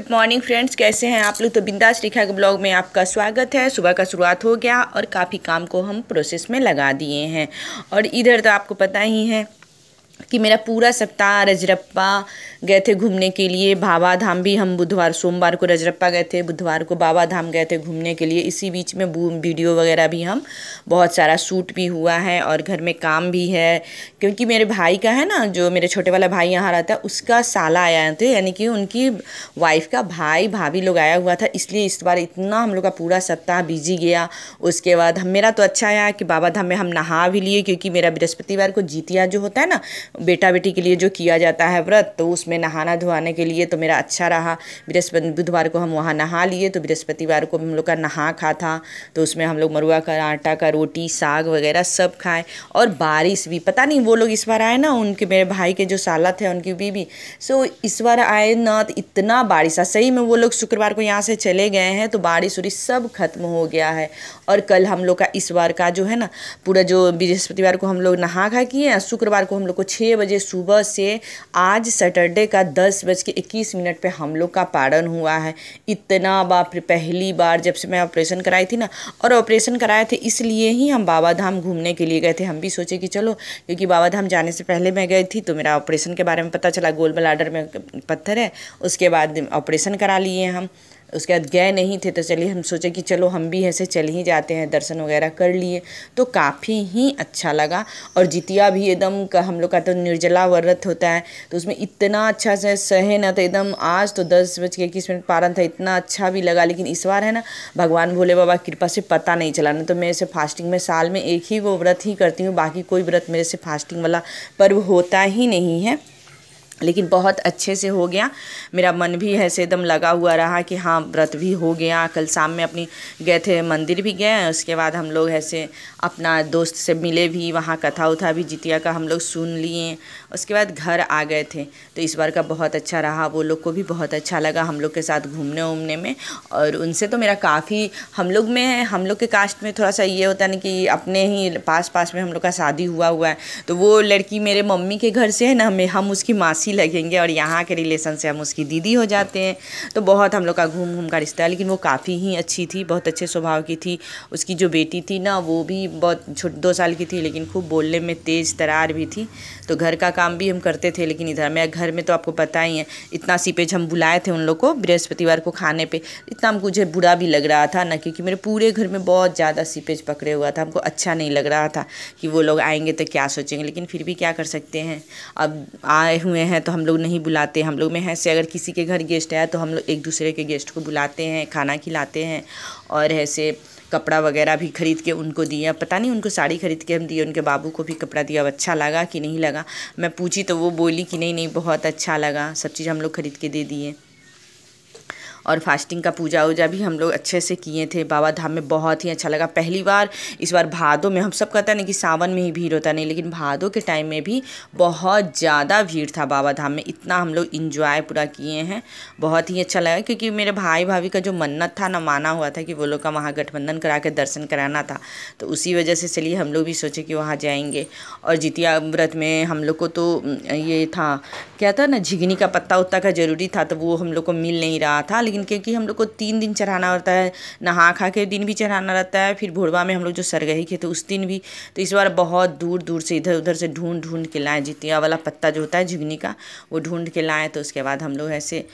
good morning friends कैसे हैं आप लोग तो बिंदास रेखा के ब्लॉग में आपका स्वागत है सुबह का शुरुआत हो गया और काफ़ी काम को हम प्रोसेस में लगा दिए हैं और इधर तो आपको पता ही है कि मेरा पूरा सप्ताह रजरप्पा गए थे घूमने के लिए बाबा धाम भी हम बुधवार सोमवार को रजरप्पा गए थे बुधवार को बाबा धाम गए थे घूमने के लिए इसी बीच में वीडियो वगैरह भी हम बहुत सारा शूट भी हुआ है और घर में काम भी है क्योंकि मेरे भाई का है ना जो मेरे छोटे वाला भाई यहाँ रहता है उसका साला आया थे यानी कि उनकी वाइफ का भाई भाभी लोग आया हुआ था इसलिए इस बार इतना हम लोग का पूरा सप्ताह बिजी गया उसके बाद हम मेरा तो अच्छा आया कि बाबा धाम में हम नहा भी लिए क्योंकि मेरा बृहस्पतिवार को जीतिया जो होता है ना बेटा बेटी के लिए जो किया जाता है व्रत तो उसमें नहाना धोआने के लिए तो मेरा अच्छा रहा बृहस्पति बुधवार को हम वहाँ नहा लिए तो बृहस्पतिवार को हम लोग का नहा खा था तो उसमें हम लोग मरुआ का आटा का रोटी साग वगैरह सब खाए और बारिश भी पता नहीं वो लोग इस बार आए ना उनके मेरे भाई के जो साला थे उनकी बीबी सो इस बार आए ना तो इतना बारिश सही में वो लोग शुक्रवार को यहाँ से चले गए हैं तो बारिश उरिश सब खत्म हो गया है और कल हम लोग का इस बार का जो है ना पूरा जो बृहस्पतिवार को हम लोग नहा खा किए शुक्रवार को हम लोग को छः बजे सुबह से आज सैटरडे का दस बज के इक्कीस मिनट पर हम लोग का पारण हुआ है इतना बाप रे पहली बार जब से मैं ऑपरेशन कराई थी ना और ऑपरेशन कराए थे इसलिए ही हम बाबा धाम घूमने के लिए गए थे हम भी सोचे कि चलो क्योंकि बाबा धाम जाने से पहले मैं गई थी तो मेरा ऑपरेशन के बारे में पता चला गोल ब्लाडर में पत्थर है उसके बाद ऑपरेशन करा लिए हम उसके बाद गए नहीं थे तो चलिए हम सोचे कि चलो हम भी ऐसे चल ही जाते हैं दर्शन वगैरह कर लिए तो काफ़ी ही अच्छा लगा और जितिया भी एकदम हम लोग का तो निर्जला व्रत होता है तो उसमें इतना अच्छा से सहे ना तो एकदम आज तो दस बज के इक्कीस मिनट पारण था इतना अच्छा भी लगा लेकिन इस बार है ना भगवान भोले बाबा कृपा से पता नहीं चला ना तो मेरे से फास्टिंग में साल में एक ही वो व्रत ही करती हूँ बाकी कोई व्रत मेरे से फास्टिंग वाला पर्व होता ही नहीं है लेकिन बहुत अच्छे से हो गया मेरा मन भी ऐसे एकदम लगा हुआ रहा कि हाँ व्रत भी हो गया कल शाम में अपनी गए थे मंदिर भी गए उसके बाद हम लोग ऐसे अपना दोस्त से मिले भी वहाँ कथा उथा भी जितिया का हम लोग सुन लिए उसके बाद घर आ गए थे तो इस बार का बहुत अच्छा रहा वो लोग को भी बहुत अच्छा लगा हम लोग के साथ घूमने उमने में और उनसे तो मेरा काफ़ी हम लोग में हम लोग के कास्ट में थोड़ा सा ये होता ना कि अपने ही पास पास में हम लोग का शादी हुआ हुआ है तो वो लड़की मेरे मम्मी के घर से है ना हमें हम उसकी मासी मासी लगेंगे और यहाँ के रिलेशन से हम उसकी दीदी हो जाते हैं तो बहुत हम लोग का घूम घूम का रिश्ता है लेकिन वो काफ़ी ही अच्छी थी बहुत अच्छे स्वभाव की थी उसकी जो बेटी थी ना वो भी बहुत छोट दो साल की थी लेकिन खूब बोलने में तेज़ तरार भी थी तो घर का काम भी हम करते थे लेकिन इधर मैं घर में तो आपको पता ही है इतना सीपेज हम बुलाए थे उन लोग को बृहस्पतिवार को खाने पर इतना मुझे बुरा भी लग रहा था ना क्योंकि मेरे पूरे घर में बहुत ज़्यादा सीपेज पकड़े हुआ था हमको अच्छा नहीं लग रहा था कि वो लोग आएंगे तो क्या सोचेंगे लेकिन फिर भी क्या कर सकते हैं अब आए हुए हैं हैं तो हम लोग नहीं बुलाते हम लोग में है से अगर किसी के घर गेस्ट आया तो हम लोग एक दूसरे के गेस्ट को बुलाते हैं खाना खिलाते हैं और ऐसे कपड़ा वगैरह भी खरीद के उनको दिया पता नहीं उनको साड़ी खरीद के हम दिए उनके बाबू को भी कपड़ा दिया अब अच्छा लगा कि नहीं लगा मैं पूछी तो वो बोली कि नहीं नहीं बहुत अच्छा लगा सब चीज़ हम लोग खरीद के दे दिए और फास्टिंग का पूजा वूजा भी हम लोग अच्छे से किए थे बाबा धाम में बहुत ही अच्छा लगा पहली बार इस बार भादों में हम सब कहते हैं ना कि सावन में ही भीड़ होता नहीं लेकिन भादों के टाइम में भी बहुत ज़्यादा भीड़ था बाबा धाम में इतना हम लोग इन्जॉय पूरा किए हैं बहुत ही अच्छा लगा क्योंकि मेरे भाई भाभी का जो मन्नत था ना माना हुआ था कि वो लोग का गठबंधन करा के दर्शन कराना था तो उसी वजह से चलिए हम लोग भी सोचे कि वहाँ जाएंगे और जितिया व्रत में हम लोग को तो ये था क्या था ना झिगनी का पत्ता उत्ता का ज़रूरी था तो वो हम लोग को मिल नहीं रहा था लेकिन लेकिन क्योंकि हम लोग को तीन दिन चढ़ाना होता है नहा खा के दिन भी चढ़ाना रहता है फिर भोरवा में हम लोग जो सरगही खे थे उस दिन भी तो इस बार बहुत दूर दूर से इधर उधर से ढूंढ ढूंढ के लाएँ जितिया वाला पत्ता जो होता है झुगनी का वो ढूंढ के लाएँ तो उसके बाद हम लोग ऐसे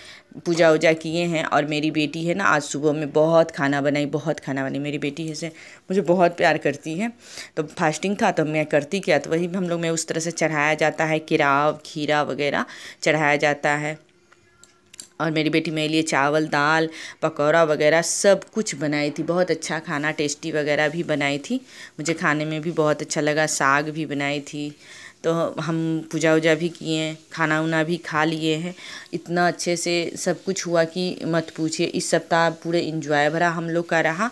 पूजा वूजा किए हैं और मेरी बेटी है ना आज सुबह में बहुत खाना बनाई बहुत खाना बनाई मेरी बेटी ऐसे मुझे बहुत प्यार करती है तो फास्टिंग था तो मैं करती क्या तो वही हम लोग में उस तरह से चढ़ाया जाता है किराव खीरा वगैरह चढ़ाया जाता है और मेरी बेटी मेरे लिए चावल दाल पकौड़ा वगैरह सब कुछ बनाई थी बहुत अच्छा खाना टेस्टी वगैरह भी बनाई थी मुझे खाने में भी बहुत अच्छा लगा साग भी बनाई थी तो हम पूजा उजा भी किए हैं खाना उना भी खा लिए हैं इतना अच्छे से सब कुछ हुआ कि मत पूछिए इस सप्ताह पूरे इंजॉय भरा हम लोग का रहा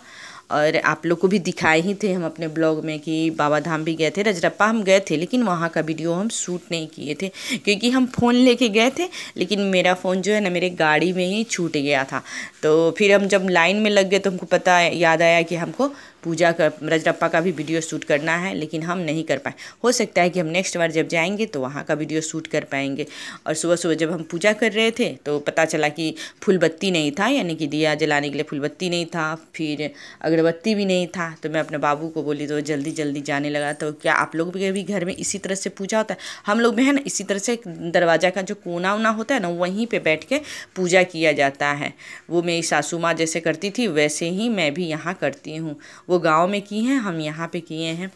और आप लोग को भी दिखाए ही थे हम अपने ब्लॉग में कि बाबा धाम भी गए थे रजरप्पा हम गए थे लेकिन वहाँ का वीडियो हम शूट नहीं किए थे क्योंकि हम फ़ोन लेके गए थे लेकिन मेरा फ़ोन जो है ना मेरे गाड़ी में ही छूट गया था तो फिर हम जब लाइन में लग गए तो हमको पता याद आया कि हमको पूजा का रजरप्पा का भी वीडियो शूट करना है लेकिन हम नहीं कर पाए हो सकता है कि हम नेक्स्ट बार जब जाएंगे तो वहाँ का वीडियो शूट कर पाएंगे और सुबह सुबह जब हम पूजा कर रहे थे तो पता चला कि फूलबत्ती नहीं था यानी कि दिया जलाने के लिए फूलबत्ती नहीं था फिर अगरबत्ती भी नहीं था तो मैं अपने बाबू को बोली तो जल्दी जल्दी जाने लगा तो क्या आप लोग भी घर में इसी तरह से पूजा होता है हम लोग भी है ना इसी तरह से दरवाज़ा का जो कोना उना होता है ना वहीं पर बैठ के पूजा किया जाता है वो मेरी सासू माँ जैसे करती थी वैसे ही मैं भी यहाँ करती हूँ वो गांव में की हैं हम यहाँ पे किए हैं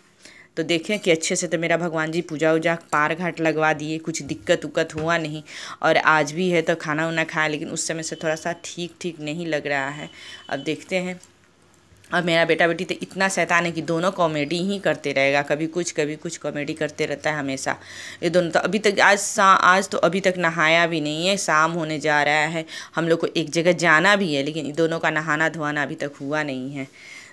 तो देखें कि अच्छे से तो मेरा भगवान जी पूजा उजा पार घाट लगवा दिए कुछ दिक्कत उक्कत हुआ नहीं और आज भी है तो खाना उना खाया लेकिन उस समय से थोड़ा सा ठीक ठीक नहीं लग रहा है अब देखते हैं और मेरा बेटा बेटी तो इतना शैतान है कि दोनों कॉमेडी ही करते रहेगा कभी कुछ कभी कुछ कॉमेडी करते रहता है हमेशा ये दोनों तो अभी तक आज सा आज तो अभी तक नहाया भी नहीं है शाम होने जा रहा है हम लोग को एक जगह जाना भी है लेकिन दोनों का नहाना धोना अभी तक हुआ नहीं है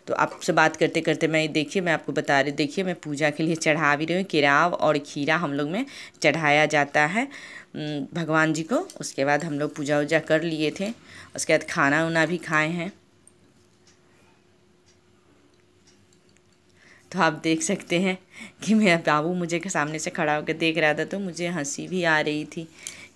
तो आपसे बात करते करते मैं देखिए मैं आपको बता रही देखिए मैं पूजा के लिए चढ़ा भी रही हूँ किराव और खीरा हम लोग में चढ़ाया जाता है भगवान जी को उसके बाद हम लोग पूजा वूजा कर लिए थे उसके बाद खाना उना भी खाए हैं तो आप देख सकते हैं कि मेरा बाबू मुझे सामने से खड़ा होकर देख रहा था तो मुझे हंसी भी आ रही थी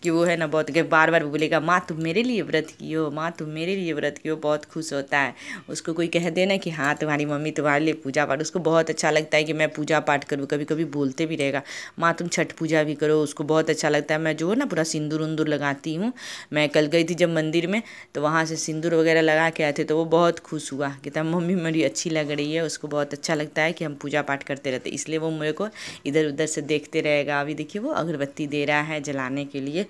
कि वो है ना बहुत बार बार बोलेगा माँ तुम मेरे लिए व्रत की हो माँ तुम मेरे लिए व्रत की हो बहुत खुश होता है उसको कोई कह देना कि हाँ तुम्हारी मम्मी तुम्हारे लिए पूजा पाठ उसको बहुत अच्छा लगता है कि मैं पूजा पाठ करूँ कभी कभी बोलते भी रहेगा माँ तुम छठ पूजा भी करो उसको बहुत अच्छा लगता है मैं जो है ना पूरा सिंदूर उंदूर लगाती हूँ मैं कल गई थी जब मंदिर में तो वहाँ से सिंदूर वगैरह लगा के आए थे तो वो बहुत खुश हुआ कहता मम्मी मेरी अच्छी लग रही है उसको बहुत अच्छा लगता है कि हम पूजा पाठ करते रहते इसलिए वो मेरे को इधर उधर से देखते रहेगा अभी देखिए वो अगरबत्ती दे रहा है जलाने के लिए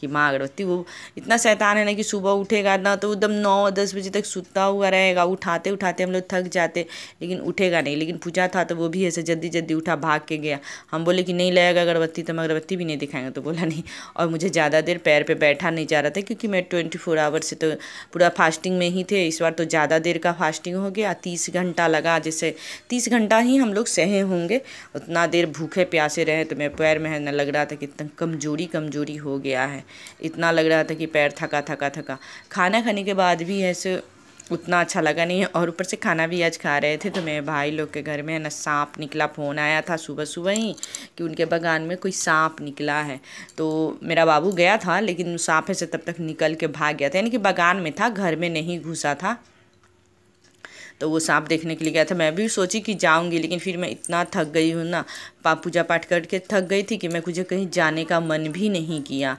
कि माँ अगरबत्ती वो इतना शैतान है ना कि सुबह उठेगा ना तो एकदम नौ दस बजे तक सुता हुआ रहेगा उठाते उठाते हम लोग थक जाते लेकिन उठेगा नहीं लेकिन पूजा था तो वो भी ऐसे जल्दी जल्दी उठा भाग के गया हम बोले कि नहीं लगेगा अगरबत्ती तो हम अगरबत्ती भी नहीं दिखाएंगे तो बोला नहीं और मुझे ज़्यादा देर पैर पर बैठा नहीं जा रहा था क्योंकि मैं ट्वेंटी फोर आवर से तो पूरा फास्टिंग में ही थे इस बार तो ज़्यादा देर का फास्टिंग हो गया तीस घंटा लगा जैसे तीस घंटा ही हम लोग सहे होंगे उतना देर भूखे प्यासे रहे तो मैं पैर में ना लग रहा था कि इतना कमजोरी कमजोरी हो गया है इतना लग रहा था कि पैर थका थका थका खाना खाने के बाद भी ऐसे उतना अच्छा लगा नहीं है और ऊपर से खाना भी आज खा रहे थे तो मेरे भाई लोग के घर में है ना सांप निकला फ़ोन आया था सुबह सुबह ही कि उनके बगान में कोई सांप निकला है तो मेरा बाबू गया था लेकिन सांप ऐसे तब तक निकल के भाग गया था यानी कि बगान में था घर में नहीं घुसा था तो वो सांप देखने के लिए गया था मैं भी सोची कि जाऊंगी लेकिन फिर मैं इतना थक गई हूँ ना पूजा पाठ करके थक गई थी कि मैं मुझे कहीं जाने का मन भी नहीं किया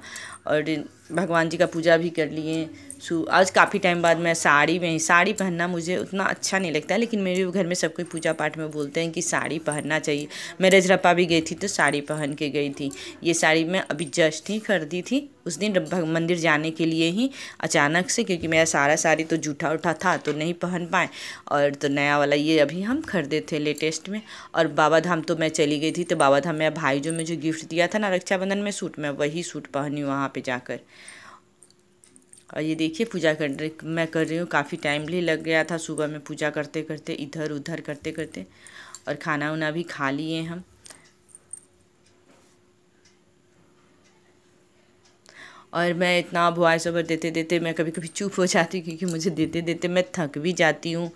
और भगवान जी का पूजा भी कर लिए सो आज काफ़ी टाइम बाद मैं साड़ी में साड़ी पहनना मुझे उतना अच्छा नहीं लगता लेकिन मेरे घर में सब कोई पूजा पाठ में बोलते हैं कि साड़ी पहनना चाहिए मैं रजरप्पा भी गई थी तो साड़ी पहन के गई थी ये साड़ी मैं अभी जस्ट ही खरीदी थी उस दिन मंदिर जाने के लिए ही अचानक से क्योंकि मेरा सारा साड़ी तो जूठा उठा था तो नहीं पहन पाए और तो नया वाला ये अभी हम खरीदे थे लेटेस्ट में और बाबा धाम तो मैं चली गई थी तो बाबा धाम मेरा भाई जो मुझे गिफ्ट दिया था ना रक्षाबंधन में सूट मैं वही सूट पहनी वहाँ वहाँ पे जाकर और ये देखिए पूजा कर मैं कर रही हूँ काफ़ी टाइम भी लग गया था सुबह में पूजा करते करते इधर उधर करते करते और खाना उना भी खा लिए हम और मैं इतना वॉइस ओवर देते देते मैं कभी कभी चुप हो जाती हूँ क्योंकि मुझे देते देते मैं थक भी जाती हूँ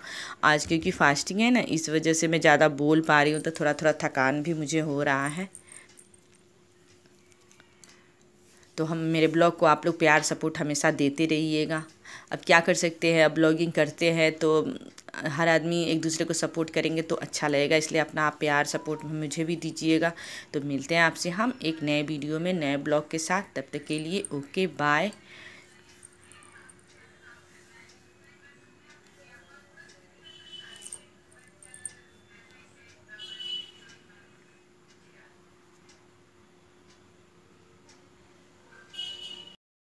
आज क्योंकि फास्टिंग है ना इस वजह से मैं ज़्यादा बोल पा रही हूँ तो थोड़ा थोड़ा थकान भी मुझे हो रहा है तो हम मेरे ब्लॉग को आप लोग प्यार सपोर्ट हमेशा देते रहिएगा अब क्या कर सकते हैं अब ब्लॉगिंग करते हैं तो हर आदमी एक दूसरे को सपोर्ट करेंगे तो अच्छा लगेगा इसलिए अपना आप प्यार सपोर्ट मुझे भी दीजिएगा तो मिलते हैं आपसे हम एक नए वीडियो में नए ब्लॉग के साथ तब तक के लिए ओके बाय